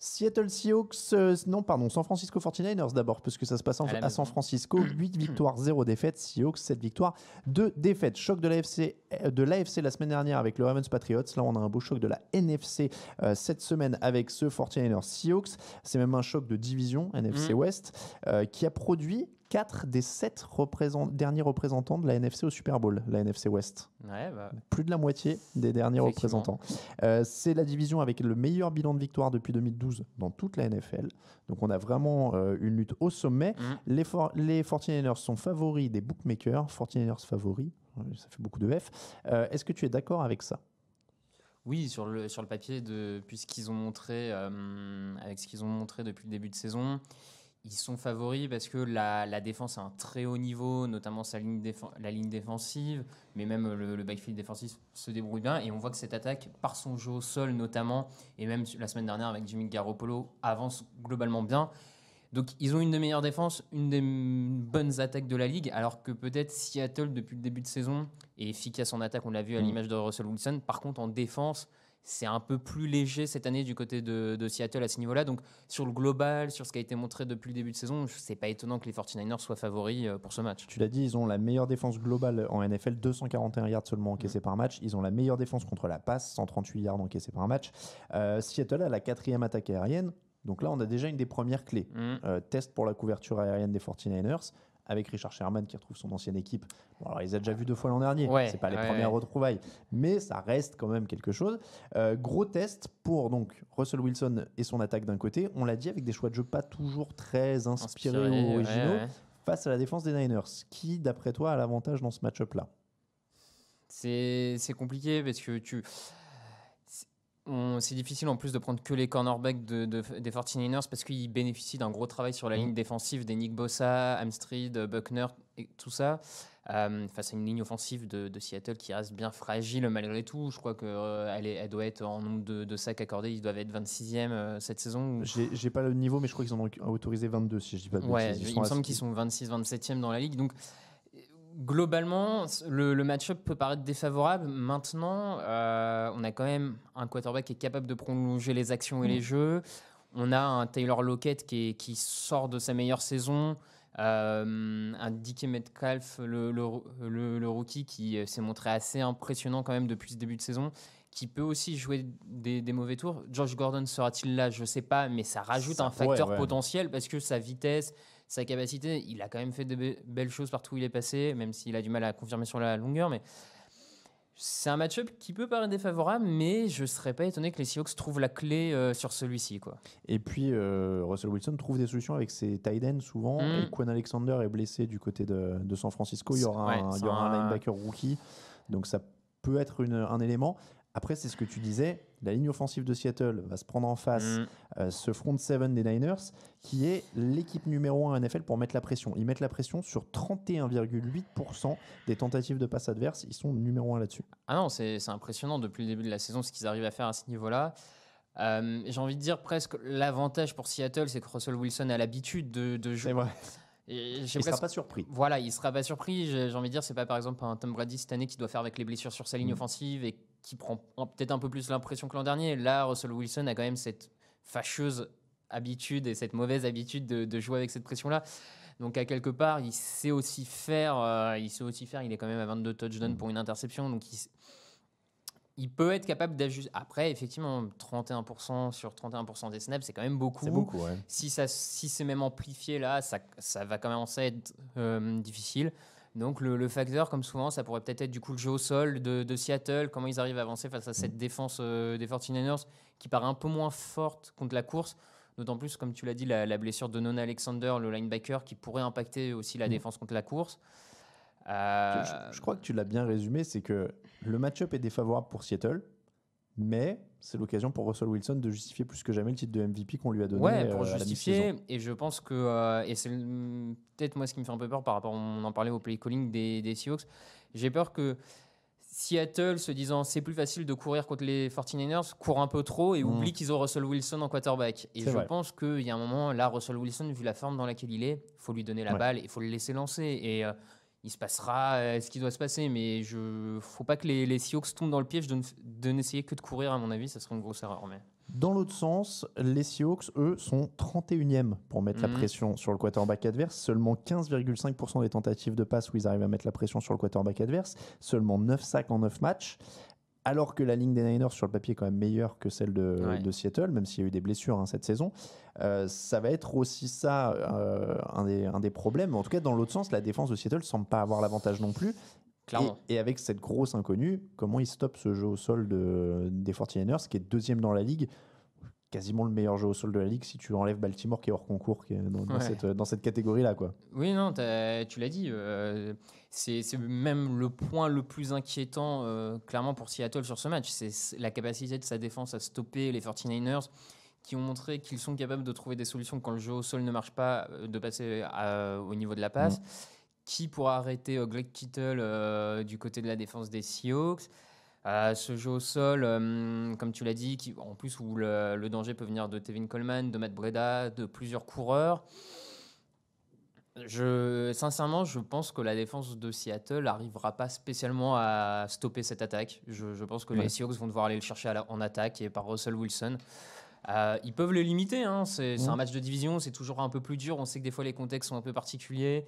Seattle Seahawks, euh, non pardon, San Francisco 49ers d'abord, puisque ça se passe en, à, à, San Francisco, 8 victoires, 0 défaites, Seahawks 7 victoires, 2 défaites. Choc de l'AFC euh, de la semaine dernière avec le Ravens Patriots, là on a un beau choc de la NFC euh, cette semaine avec ce 49ers Seahawks, c'est même un choc de division NFC mm. West qui a produit 4 des 7 derniers représentants de la NFC au Super Bowl, la NFC West. Bah. Plus de la moitié des derniers représentants. Euh, c'est la division avec le meilleur bilan de victoire depuis 2012 dans toute la NFL. Donc on a vraiment euh, une lutte au sommet. Mmh. Les, 49ers sont favoris des bookmakers. 49ers favoris, euh, ça fait beaucoup de F. Est-ce que tu es d'accord avec ça oui, sur le, sur le papier, puisqu'ils ont montré, avec ce qu'ils ont montré depuis le début de saison, ils sont favoris parce que la, défense a un très haut niveau, notamment sa ligne la ligne défensive, mais même le, le, backfield défensif se débrouille bien. Et on voit que cette attaque, par son jeu au sol notamment, et même la semaine dernière avec Jimmy Garoppolo, avance globalement bien. Donc ils ont une des meilleures défenses, une des bonnes attaques de la ligue, alors que peut-être Seattle depuis le début de saison est efficace en attaque, on l'a vu à mm. l'image de Russell Wilson. Par contre en défense, c'est un peu plus léger cette année du côté de, Seattle à ce niveau-là. Donc sur le global, sur ce qui a été montré depuis le début de saison, c'est pas étonnant que les 49ers soient favoris euh, pour ce match. Tu l'as dit, ils ont la meilleure défense globale en NFL, 241 yards seulement encaissés mm. par match. Ils ont la meilleure défense contre la passe, 138 yards encaissés par match. Euh, Seattle a la quatrième attaque aérienne. Donc là, on a déjà une des premières clés. Mm. Euh, test pour la couverture aérienne des 49ers avec Richard Sherman qui retrouve son ancienne équipe. Bon, alors, il les a déjà vus deux fois l'an dernier. Ouais, c'est pas les premières retrouvailles, mais ça reste quand même quelque chose. Euh, gros test pour donc Russell Wilson et son attaque d'un côté. On l'a dit avec des choix de jeu pas toujours très inspirés ou originaux face à la défense des Niners. Qui, d'après toi, a l'avantage dans ce match-up là C'est compliqué parce que tu c'est difficile en plus de prendre que les cornerbacks de, des 49ers parce qu'ils bénéficient d'un gros travail sur la mm. ligne défensive des Nick Bossa, Amstrid Buckner, et tout ça. Euh, face à une ligne offensive de, Seattle qui reste bien fragile malgré tout. Je crois qu'elle euh, elle doit être en nombre de, sacs accordés, ils doivent être 26e euh, cette saison. J'ai pas le niveau, mais je crois qu'ils ont autorisé 22, si je dis pas de ouais, il me semble qu'ils sont 26-27e dans la ligue. Donc Globalement, le, match-up peut paraître défavorable. Maintenant, euh, on a quand même un quarterback qui est capable de prolonger les actions et les mmh. jeux. On a un Taylor Lockett qui, sort de sa meilleure saison. Euh, un Dickie Metcalf, le, rookie, qui euh, s'est montré assez impressionnant quand même depuis ce début de saison qui peut aussi jouer des, mauvais tours. George Gordon sera-t-il là Je ne sais pas, mais ça rajoute un facteur potentiel parce que sa vitesse, sa capacité. Il a quand même fait de belles choses partout où il est passé, même s'il a du mal à confirmer sur la longueur. Mais c'est un match-up qui peut paraître défavorable, mais je ne serais pas étonné que les Seahawks trouvent la clé euh, sur celui-ci. quoi. Et puis, euh, Russell Wilson trouve des solutions avec ses tight ends souvent. Mm. Et Quan Alexander est blessé du côté de, San Francisco. Il y aura, un, linebacker rookie. Donc, ça peut être un élément. Après, c'est ce que tu disais, la ligne offensive de Seattle va se prendre en face mm. Euh, ce front seven des Niners, qui est l'équipe numéro 1 en NFL pour mettre la pression. Ils mettent la pression sur 31,8% des tentatives de passe adverse. Ils sont numéro 1 là-dessus. Ah non, c'est impressionnant depuis le début de la saison ce qu'ils arrivent à faire à ce niveau-là. Euh, j'ai envie de dire presque l'avantage pour Seattle, c'est que Russell Wilson a l'habitude de, jouer. Et il ne sera pas surpris. Voilà, il ne sera pas surpris. J'ai envie de dire, c'est pas par exemple un Tom Brady cette année qui doit faire avec les blessures sur sa ligne mm. offensive et qui prend peut-être un peu plus l'impression que l'an dernier. Là, Russell Wilson a quand même cette fâcheuse habitude et cette mauvaise habitude de, jouer avec cette pression-là. Donc à quelque part, il sait aussi faire. Euh, il sait aussi faire. Il est quand même à 22 touchdowns mm. pour une interception. Donc il, peut être capable d'ajuster. Après, effectivement, 31% sur 31% des snaps, c'est quand même beaucoup. C'est beaucoup ouais. Si ça, si c'est même amplifié là, ça, ça va commencer à être euh, difficile. Donc le, facteur, comme souvent, ça pourrait peut-être être du coup le jeu au sol de, Seattle, comment ils arrivent à avancer face à cette défense euh, des 49ers qui paraît un peu moins forte contre la course. D'autant plus, comme tu l'as dit, la, blessure de Nona Alexander, le linebacker, qui pourrait impacter aussi la mm. défense contre la course. Je, je, euh, crois que tu l'as bien résumé, c'est que le match-up est défavorable pour Seattle mais c'est l'occasion pour Russell Wilson de justifier plus que jamais le titre de MVP qu'on lui a donné. Euh, pour justifier. et je pense que, euh, et c'est peut-être moi ce qui me fait un peu peur par rapport, on en parlait au play calling des, Seahawks, j'ai peur que Seattle se disant c'est plus facile de courir contre les 49ers court un peu trop et hmm. oublie qu'ils ont Russell Wilson en quarterback. Et je pense qu'il y a un moment, là, Russell Wilson, vu la forme dans laquelle il est, faut lui donner la balle et faut le laisser lancer. Et. Euh, il se passera euh, ce qui doit se passer, mais je faut pas que les, e Seahawks tombent dans le piège de, n'essayer que de courir, à mon avis, ça serait une grosse erreur. Mais... Dans l'autre sens, les Seahawks, eux, sont 31e pour mettre la mhm. pression sur le quarterback adverse. Seulement 15,5% des tentatives de passe où ils arrivent à mettre la pression sur le quarterback adverse. Seulement 9 sacs en 9 matchs alors que la ligne des Niners sur le papier est quand même meilleure que celle de, Seattle, même s'il y a eu des blessures hein, cette saison, euh, ça va être aussi ça euh, un, des, problèmes. En tout cas, dans l'autre sens, la défense de Seattle ne semble pas avoir l'avantage non plus. Et, avec cette grosse inconnue, comment ils stoppent ce jeu au sol des 49ers, qui est deuxième dans la ligue quasiment le meilleur jeu au sol de la ligue si tu enlèves Baltimore qui est hors concours euh, dans, cette, catégorie-là. quoi. Oui, non, tu l'as dit, euh, c'est même le point le plus inquiétant euh, clairement pour Seattle sur ce match, c'est la capacité de sa défense à stopper les 49ers qui ont montré qu'ils sont capables de trouver des solutions quand le jeu au sol ne marche pas, de passer au niveau de la passe. Mm. Qui pourra arrêter Greg Kittle du côté de la défense des Seahawks ce jeu au sol, euh, comme tu l'as dit, en plus où le, danger peut venir de Tevin Coleman, de Matt Breda, de plusieurs coureurs. sincèrement, je pense que la défense de Seattle n'arrivera pas spécialement à stopper cette attaque. Je, pense que les Seahawks vont devoir aller le chercher en attaque et par Russell Wilson. Euh, ils peuvent le limiter, hein. c'est un match de division, c'est toujours un peu plus dur. On sait que des fois les contextes sont un peu particuliers.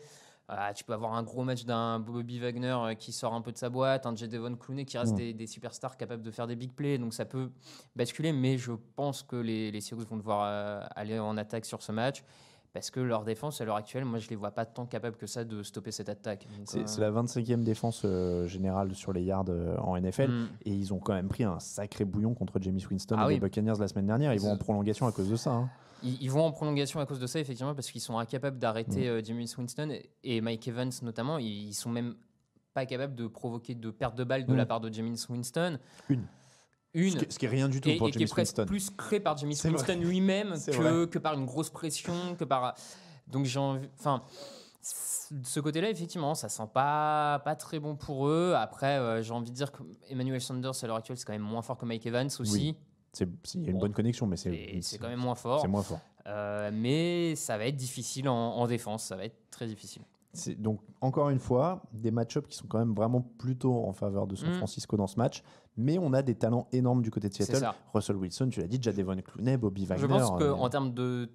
Euh, tu peux avoir un gros match d'un Bobby Wagner euh, qui sort un peu de sa boîte, un Jadevon Clooney qui reste mm. des, superstars capables de faire des big plays. Donc ça peut basculer, mais je pense que les, les Seahawks vont devoir euh, aller en attaque sur ce match. Parce que leur défense, à l'heure actuelle, moi, je ne les vois pas tant capables que ça de stopper cette attaque. C'est la 25e défense générale sur les yards en NFL. Mm. Et ils ont quand même pris un sacré bouillon contre James Winston ah et les Buccaneers la semaine dernière. Ils vont en prolongation à cause de ça. Hein. Ils, vont en prolongation à cause de ça, effectivement, parce qu'ils sont incapables d'arrêter mmh. Winston et Mike Evans notamment. Ils, ne sont même pas capables de provoquer de perte de balles de la mm. part de James Winston. Une. Une, ce, qui, est rien du tout pour et qui est plus créé par James Winston lui-même que, par une grosse pression, que par. Donc j'ai Enfin. De ce côté-là, effectivement, ça sent pas, pas très bon pour eux. Après, euh, j'ai envie de dire qu'Emmanuel Sanders, à l'heure actuelle, c'est quand même moins fort que Mike Evans aussi. Il y a une bonne connexion, mais c'est quand même moins fort. moins fort. Euh, mais ça va être difficile en, défense, ça va être très difficile. Donc, encore une fois, des match-ups qui sont quand même vraiment plutôt en faveur de San mm. Francisco dans ce match. Mais on a des talents énormes du côté de Seattle. Russell Wilson, tu l'as dit, déjà Devon Clooney, Bobby Wagner. Je pense qu'en euh, en termes de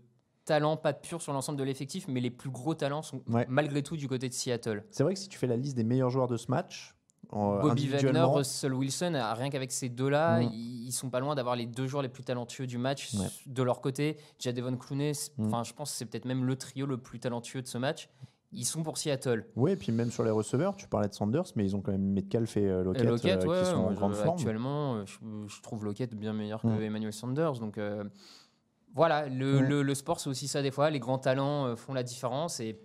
talent, pas pur sur l'ensemble de l'effectif, mais les plus gros talents sont malgré tout du côté de Seattle. C'est vrai que si tu fais la liste des meilleurs joueurs de ce match, Bobby Wagner, Russell Wilson, euh, rien qu'avec ces deux-là, mm. ils, sont pas loin d'avoir les deux joueurs les plus talentueux du match de leur côté. Jadevon Clooney, mm. je pense que c'est peut-être même le trio le plus talentueux de ce match. Ils sont pour Seattle. Oui, et puis même sur les receveurs, tu parlais de Sanders, mais ils ont quand même Metcalf et euh, Lockett, euh, qui sont en grande forme. Actuellement, je, trouve Lockett bien meilleur que mm. Emmanuel Sanders. Donc voilà, le, le sport, c'est aussi ça des fois. Les grands talents font la différence et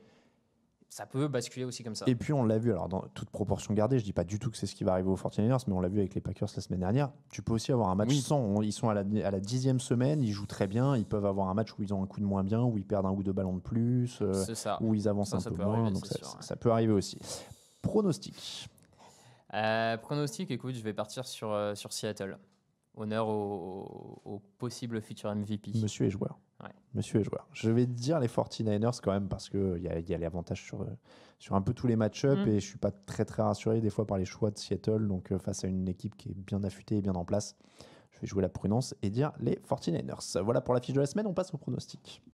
ça peut basculer aussi comme ça. Et puis on l'a vu, alors dans toute proportion gardée, je dis pas du tout que c'est ce qui va arriver aux 49 mais on l'a vu avec les Packers la semaine dernière. Tu peux aussi avoir un match sans. Ils sont à la, à la, dixième semaine, ils jouent très bien, ils peuvent avoir un match où ils ont un coup de moins bien, où ils perdent un ou deux ballons de plus, euh, où ils avancent un peu moins. donc ça, peut arriver aussi. Pronostic. Euh, pronostic, écoute, je vais partir sur, euh, sur Seattle. Honneur au, possible futur MVP. Monsieur est joueur. Monsieur joueur. Je vais dire les 49ers quand même parce qu'il y a, y a les avantages sur, sur un peu tous les match-ups mm. et je suis pas très très rassuré des fois par les choix de Seattle. Donc euh, face à une équipe qui est bien affûtée et bien en place, je vais jouer la prudence et dire les 49ers. Voilà pour la fiche de la semaine, on passe au pronostic.